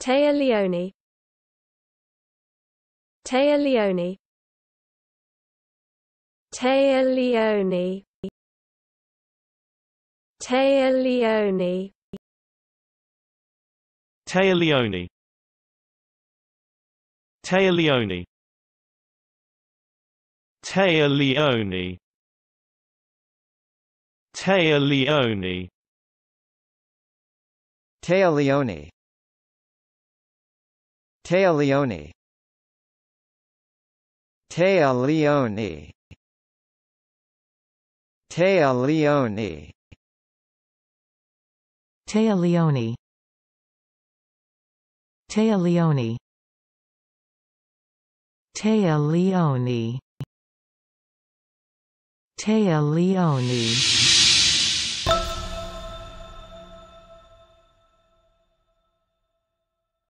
Tea Leone Tea Leone Tea Leone Tea Leone Tea Leone Tea Leone Tea Leone Tea Leone Tea Leone Tea Leone Tea Leone Tea Leone Tea Leone Tea Leone Tea Leone Tea Leone